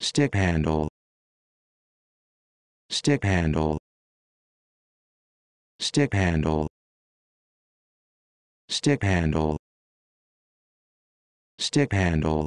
stick handle stick handle stick handle stick handle stick handle